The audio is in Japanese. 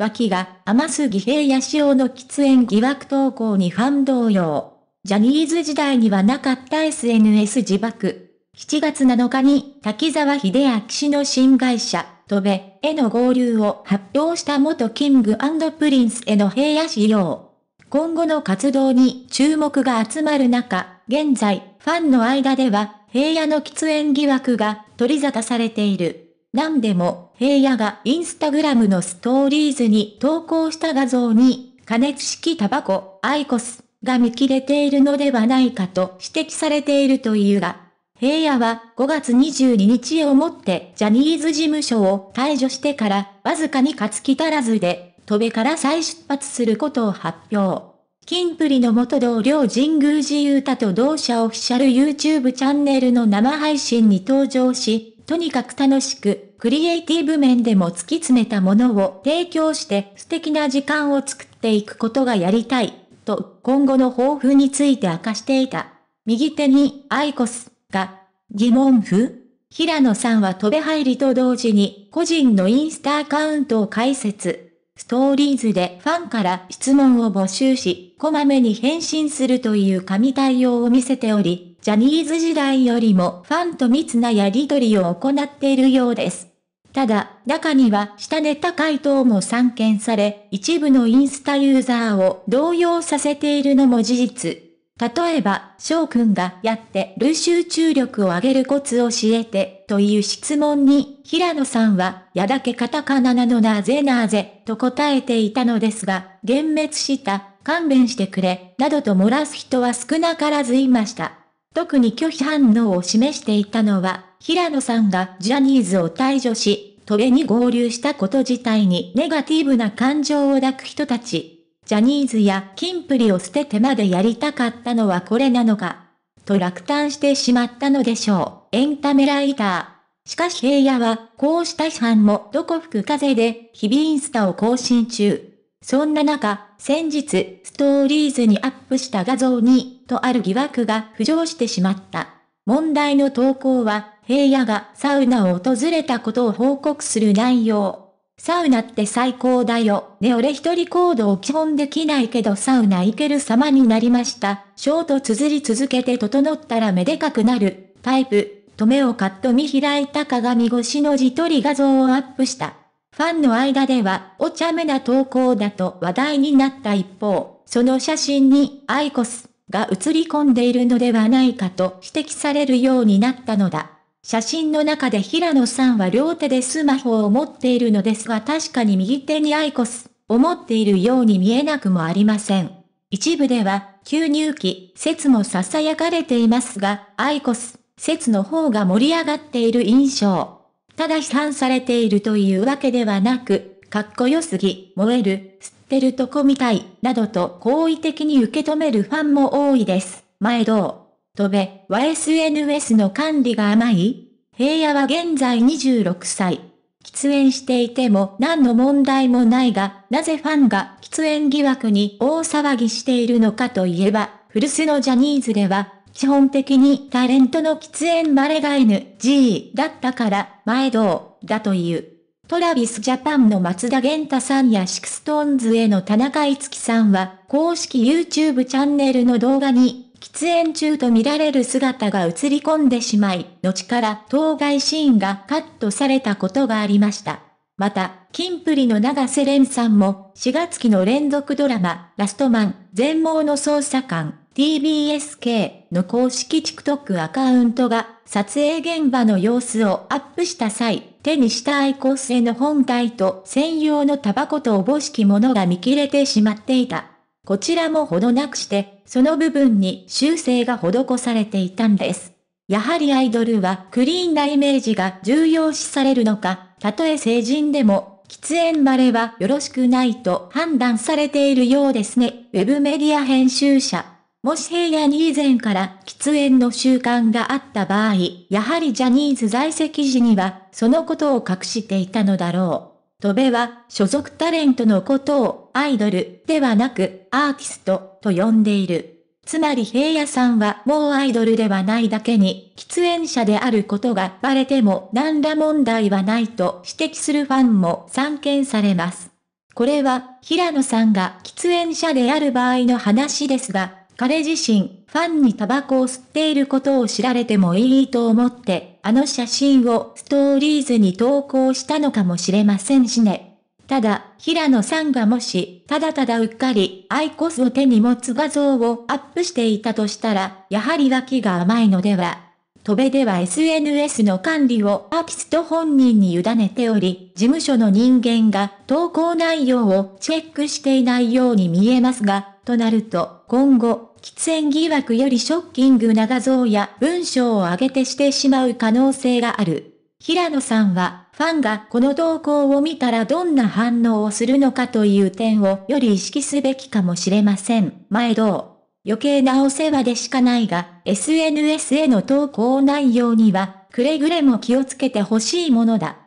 脇が甘すぎ平野紫耀の喫煙疑惑投稿にファン動揺。ジャニーズ時代にはなかった SNS 自爆。7月7日に滝沢秀明氏の新会社、戸べへの合流を発表した元キングプリンスへの平野仕様。今後の活動に注目が集まる中、現在、ファンの間では、平野の喫煙疑惑が取り沙汰されている。何でも、平野がインスタグラムのストーリーズに投稿した画像に、加熱式タバコ、アイコスが見切れているのではないかと指摘されているというが、平野は5月22日をもってジャニーズ事務所を退除してから、わずかに勝つ気足らずで、戸部から再出発することを発表。金プリの元同僚神宮寺勇太と同社オフィシャル YouTube チャンネルの生配信に登場し、とにかく楽しく、クリエイティブ面でも突き詰めたものを提供して素敵な時間を作っていくことがやりたい、と今後の抱負について明かしていた。右手にアイコスが疑問符平野さんは飛べ入りと同時に個人のインスタアカウントを開設。ストーリーズでファンから質問を募集し、こまめに返信するという神対応を見せており、ジャニーズ時代よりもファンと密なやりとりを行っているようです。ただ、中には下ネタ回答も散見され、一部のインスタユーザーを動揺させているのも事実。例えば、翔くんがやってる集中力を上げるコツを教えて、という質問に、平野さんは、やだけカタカナなのなぜなぜ、と答えていたのですが、幻滅した、勘弁してくれ、などと漏らす人は少なからずいました。特に拒否反応を示していたのは、平野さんがジャニーズを退場し、トベに合流したこと自体にネガティブな感情を抱く人たち。ジャニーズやキンプリを捨ててまでやりたかったのはこれなのか。と落胆してしまったのでしょう。エンタメライター。しかし平野は、こうした批判もどこ吹く風で、日々インスタを更新中。そんな中、先日、ストーリーズにアップした画像に、とある疑惑が浮上してしまった。問題の投稿は、平野がサウナを訪れたことを報告する内容。サウナって最高だよ。ね俺一人行動基本できないけどサウナ行ける様になりました。ショート綴り続けて整ったらめでかくなる。タイプ。と目をカット見開いた鏡越しの自撮り画像をアップした。ファンの間では、お茶目な投稿だと話題になった一方、その写真にアイコスが写り込んでいるのではないかと指摘されるようになったのだ。写真の中で平野さんは両手でスマホを持っているのですが確かに右手にアイコスを持っているように見えなくもありません。一部では、吸入器説も囁かれていますが、アイコス説の方が盛り上がっている印象。ただ批判されているというわけではなく、かっこよすぎ、燃える、吸ってるとこみたい、などと好意的に受け止めるファンも多いです。前どう飛べ、YSNS の管理が甘い平野は現在26歳。喫煙していても何の問題もないが、なぜファンが喫煙疑惑に大騒ぎしているのかといえば、古巣のジャニーズでは、基本的にタレントの喫煙バレが NG だったから、前道、だという。トラビスジャパンの松田玄太さんやシクストーンズへの田中いつきさんは、公式 YouTube チャンネルの動画に、喫煙中と見られる姿が映り込んでしまい、後から当該シーンがカットされたことがありました。また、キンプリの長瀬廉さんも、4月期の連続ドラマ、ラストマン、全盲の捜査官、TBSK の公式 TikTok アカウントが撮影現場の様子をアップした際、手にしたアイコスへの本体と専用のタバコとおぼしきものが見切れてしまっていた。こちらもほどなくして、その部分に修正が施されていたんです。やはりアイドルはクリーンなイメージが重要視されるのか、たとえ成人でも、喫煙まではよろしくないと判断されているようですね。ウェブメディア編集者。もし平野に以前から喫煙の習慣があった場合、やはりジャニーズ在籍時には、そのことを隠していたのだろう。戸部は、所属タレントのことを、アイドル、ではなく、アーティスト、と呼んでいる。つまり平野さんはもうアイドルではないだけに、喫煙者であることがバレても何ら問題はないと指摘するファンも散見されます。これは、平野さんが喫煙者である場合の話ですが、彼自身、ファンにタバコを吸っていることを知られてもいいと思って、あの写真をストーリーズに投稿したのかもしれませんしね。ただ、平野さんがもし、ただただうっかり、アイコスを手に持つ画像をアップしていたとしたら、やはり脇が甘いのでは。戸部では SNS の管理をアーティスト本人に委ねており、事務所の人間が投稿内容をチェックしていないように見えますが、となると、今後、喫煙疑惑よりショッキングな画像や文章を上げてしてしまう可能性がある。平野さんは、ファンがこの動向を見たらどんな反応をするのかという点をより意識すべきかもしれません。毎度。余計なお世話でしかないが、SNS への投稿内容には、くれぐれも気をつけてほしいものだ。